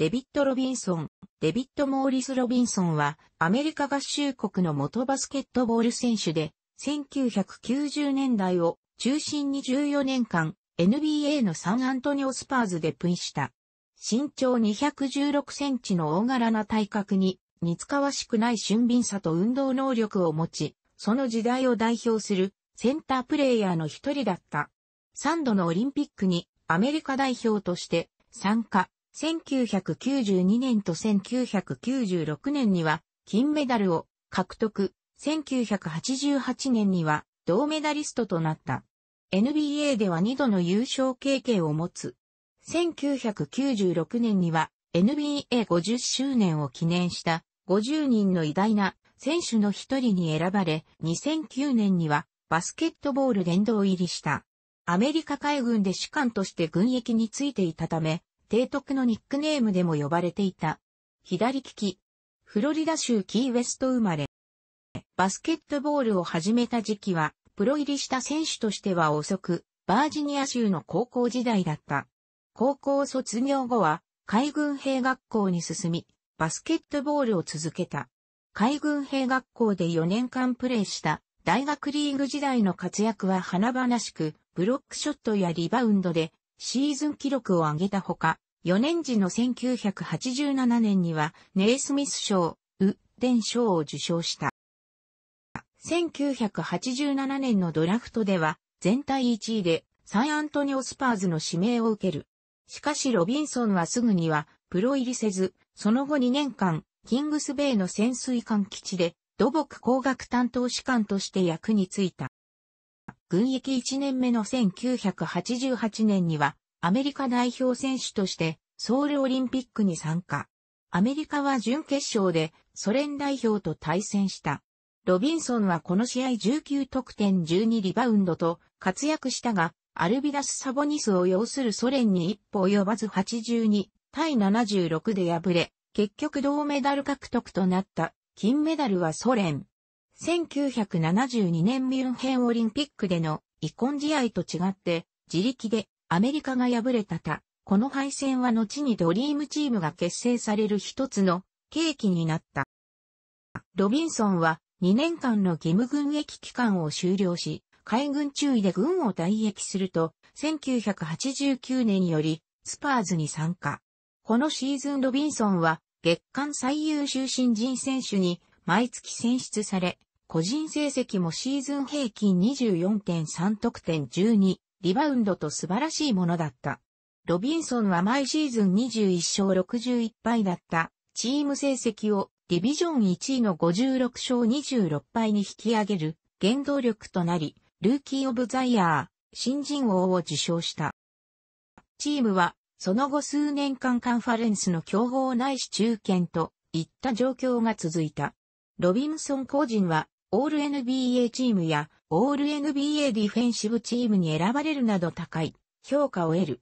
デビット・ロビンソン、デビット・モーリス・ロビンソンは、アメリカ合衆国の元バスケットボール選手で、1990年代を中心に14年間、NBA のサンアントニオスパーズでプイした。身長216センチの大柄な体格に、似つかわしくない俊敏さと運動能力を持ち、その時代を代表するセンタープレイヤーの一人だった。3度のオリンピックにアメリカ代表として参加、1992年と1996年には金メダルを獲得、1988年には銅メダリストとなった。NBA では2度の優勝経験を持つ。1996年には NBA50 周年を記念した50人の偉大な選手の一人に選ばれ、2009年にはバスケットボール殿堂入りした。アメリカ海軍で士官として軍役についていたため、提督のニックネームでも呼ばれていた。左利き。フロリダ州キーウェスト生まれ。バスケットボールを始めた時期は、プロ入りした選手としては遅く、バージニア州の高校時代だった。高校卒業後は、海軍兵学校に進み、バスケットボールを続けた。海軍兵学校で4年間プレーした大学リーグ時代の活躍は華々しく、ブロックショットやリバウンドでシーズン記録を上げたほか、4年時の1987年には、ネイスミス賞、ウデン賞を受賞した。1987年のドラフトでは、全体1位で、サンアントニオスパーズの指名を受ける。しかしロビンソンはすぐには、プロ入りせず、その後2年間、キングスベイの潜水艦基地で、土木工学担当士官として役に就いた。軍役1年目の1988年には、アメリカ代表選手としてソウルオリンピックに参加。アメリカは準決勝でソ連代表と対戦した。ロビンソンはこの試合19得点12リバウンドと活躍したが、アルビダス・サボニスを要するソ連に一歩及ばず82対76で敗れ、結局銅メダル獲得となった金メダルはソ連。1972年ミュンヘンオリンピックでの遺恨試合と違って自力でアメリカが敗れたた、この敗戦は後にドリームチームが結成される一つの契機になった。ロビンソンは2年間の義務軍役期間を終了し、海軍注意で軍を退役すると、1989年よりスパーズに参加。このシーズンロビンソンは月間最優秀新人選手に毎月選出され、個人成績もシーズン平均24.3得点12リバウンドと素晴らしいものだった。ロビンソンは毎シーズン21勝61敗だったチーム成績をディビジョン1位の56勝26敗に引き上げる原動力となり、ルーキー・オブ・ザ・イヤー、新人王を受賞した。チームは、その後数年間カンファレンスの競合ないし中堅といった状況が続いた。ロビンソン個人はオール NBA チームやオール NBA ディフェンシブチームに選ばれるなど高い評価を得る。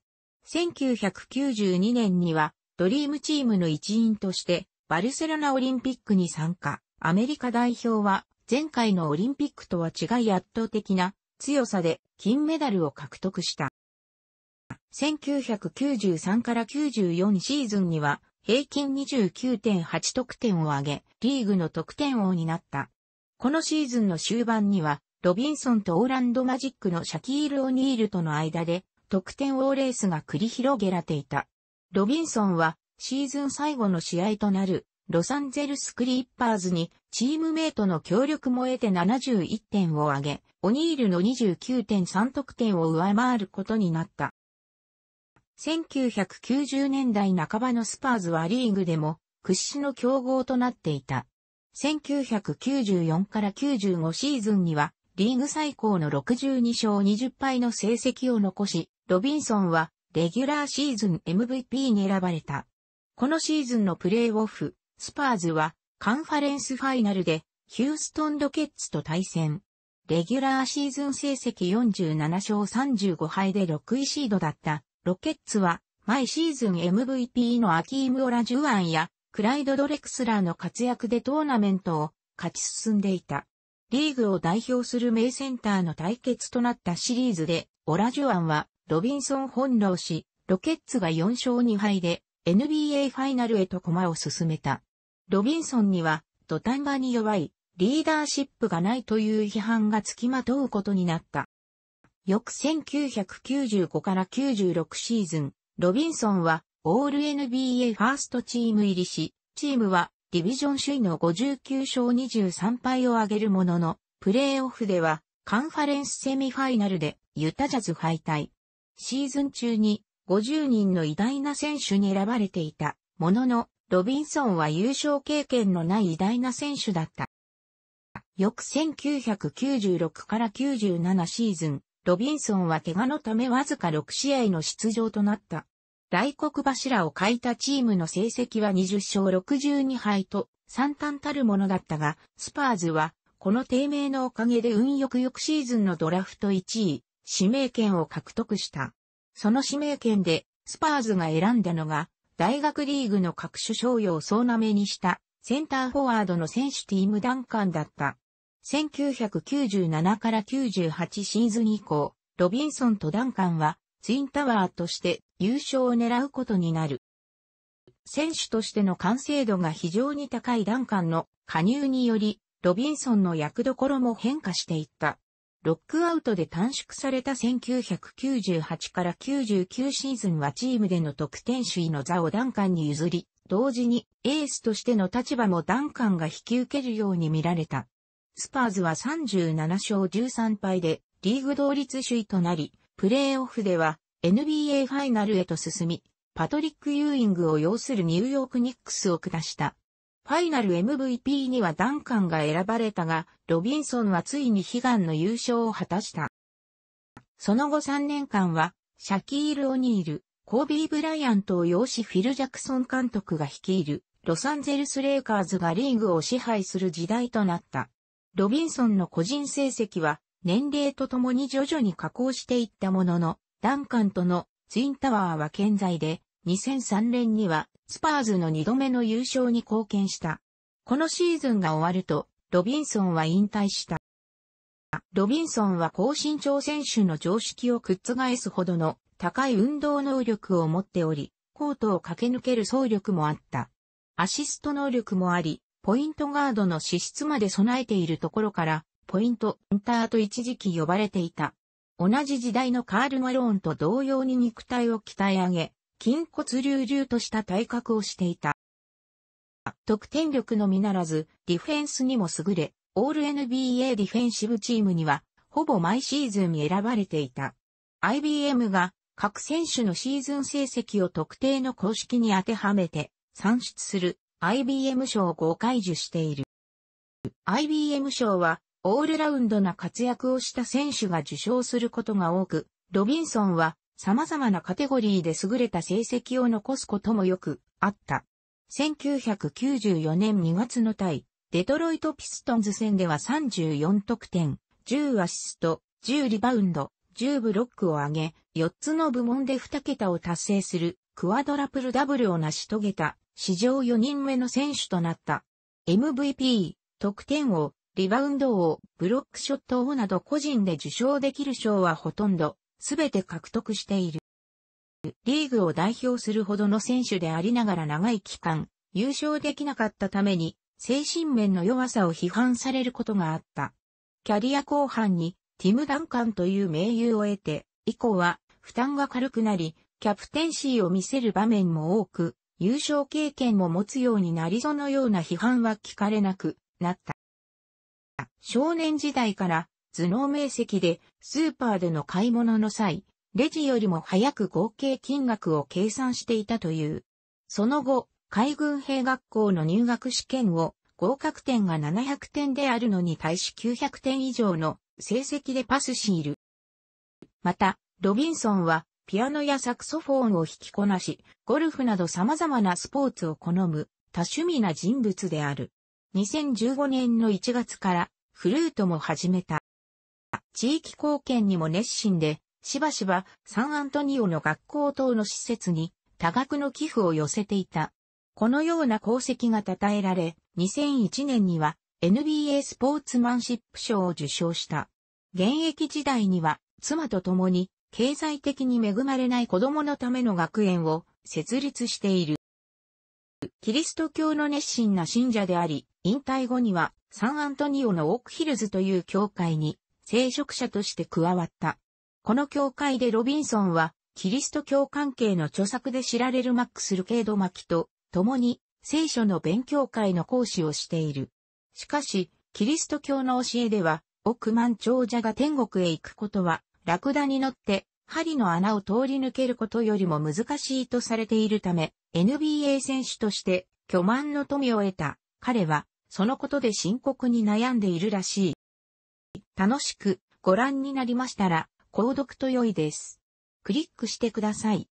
1992年にはドリームチームの一員としてバルセロナオリンピックに参加。アメリカ代表は前回のオリンピックとは違い圧倒的な強さで金メダルを獲得した。1993から94シーズンには平均29.8得点を上げ、リーグの得点王になった。このシーズンの終盤には、ロビンソンとオーランドマジックのシャキール・オニールとの間で、得点王レースが繰り広げられていた。ロビンソンは、シーズン最後の試合となる、ロサンゼルス・クリッパーズに、チームメイトの協力も得て71点を挙げ、オニールの29.3得点を上回ることになった。1990年代半ばのスパーズはリーグでも屈指の競合となっていた。1994から95シーズンには、リーグ最高の62勝20敗の成績を残し、ロビンソンは、レギュラーシーズン MVP に選ばれた。このシーズンのプレーオフ、スパーズは、カンファレンスファイナルで、ヒューストンロケッツと対戦。レギュラーシーズン成績47勝35敗で6位シードだった、ロケッツは、毎シーズン MVP のアキーム・オラジュアンや、クライド・ドレクスラーの活躍でトーナメントを勝ち進んでいた。リーグを代表する名センターの対決となったシリーズで、オラジュアンはロビンソン翻弄し、ロケッツが4勝2敗で NBA ファイナルへと駒を進めた。ロビンソンには土壇場に弱いリーダーシップがないという批判がつきまとうことになった。翌1995から96シーズン、ロビンソンはオール NBA ファーストチーム入りし、チームはディビジョン首位の59勝23敗を挙げるものの、プレーオフではカンファレンスセミファイナルでユタジャズ敗退。シーズン中に50人の偉大な選手に選ばれていたものの、ロビンソンは優勝経験のない偉大な選手だった。翌1996から97シーズン、ロビンソンは怪我のためわずか6試合の出場となった。大黒柱を欠いたチームの成績は20勝62敗と惨憺たるものだったが、スパーズはこの低迷のおかげで運よく翌シーズンのドラフト1位、指名権を獲得した。その指名権でスパーズが選んだのが、大学リーグの各種賞与を総なめにしたセンターフォワードの選手ティーム・ダンカンだった。1997から98シーズン以降、ロビンソンとダンカンはツインタワーとして優勝を狙うことになる。選手としての完成度が非常に高いダンカンの加入により、ロビンソンの役どころも変化していった。ロックアウトで短縮された1998から99シーズンはチームでの得点首位の座をダンカンに譲り、同時にエースとしての立場もダンカンが引き受けるように見られた。スパーズは37勝13敗でリーグ同率首位となり、プレーオフでは NBA ファイナルへと進み、パトリック・ユーイングを擁するニューヨーク・ニックスを下した。ファイナル MVP にはダンカンが選ばれたが、ロビンソンはついに悲願の優勝を果たした。その後3年間は、シャキール・オニール、コービー・ブライアントを擁しフィル・ジャクソン監督が率いる、ロサンゼルス・レイカーズがリーグを支配する時代となった。ロビンソンの個人成績は年齢とともに徐々に加工していったものの、ダンカンとのツインタワーは健在で、2003年にはスパーズの2度目の優勝に貢献した。このシーズンが終わると、ロビンソンは引退した。ロビンソンは高身長選手の常識を覆すほどの高い運動能力を持っており、コートを駆け抜ける走力もあった。アシスト能力もあり、ポイントガードの資質まで備えているところから、ポイントンターと一時期呼ばれていた。同じ時代のカール・マローンと同様に肉体を鍛え上げ、筋骨隆々とした体格をしていた。得点力のみならず、ディフェンスにも優れ、オール NBA ディフェンシブチームには、ほぼ毎シーズンに選ばれていた。IBM が各選手のシーズン成績を特定の公式に当てはめて算出する IBM 賞を5回受している。IBM 賞はオールラウンドな活躍をした選手が受賞することが多く、ロビンソンは様々なカテゴリーで優れた成績を残すこともよくあった。1994年2月の対、デトロイト・ピストンズ戦では34得点、10アシスト、10リバウンド、10ブロックを上げ、4つの部門で2桁を達成する、クワドラプルダブルを成し遂げた、史上4人目の選手となった。MVP、得点王、リバウンド王、ブロックショット王など個人で受賞できる賞はほとんど、すべて獲得している。リーグを代表するほどの選手でありながら長い期間、優勝できなかったために、精神面の弱さを批判されることがあった。キャリア後半に、ティム・ダンカンという名優を得て、以降は、負担が軽くなり、キャプテンシーを見せる場面も多く、優勝経験も持つようになりそのような批判は聞かれなくなった。少年時代から頭脳明晰でスーパーでの買い物の際、レジよりも早く合計金額を計算していたという。その後、海軍兵学校の入学試験を合格点が700点であるのに対し900点以上の成績でパスしている。また、ロビンソンはピアノやサクソフォンを弾きこなし、ゴルフなど様々なスポーツを好む多趣味な人物である。2015年の1月からフルートも始めた。地域貢献にも熱心で、しばしばサンアントニオの学校等の施設に多額の寄付を寄せていた。このような功績が称えられ、2001年には NBA スポーツマンシップ賞を受賞した。現役時代には妻と共に経済的に恵まれない子供のための学園を設立している。キリスト教の熱心な信者であり、引退後にはサンアントニオのオークヒルズという教会に聖職者として加わった。この教会でロビンソンはキリスト教関係の著作で知られるマックス・ルケード・マキと共に聖書の勉強会の講師をしている。しかし、キリスト教の教えでは、億万長者が天国へ行くことは、ラクダに乗って、針の穴を通り抜けることよりも難しいとされているため、NBA 選手として、巨万の富を得た、彼は、そのことで深刻に悩んでいるらしい。楽しくご覧になりましたら、購読と良いです。クリックしてください。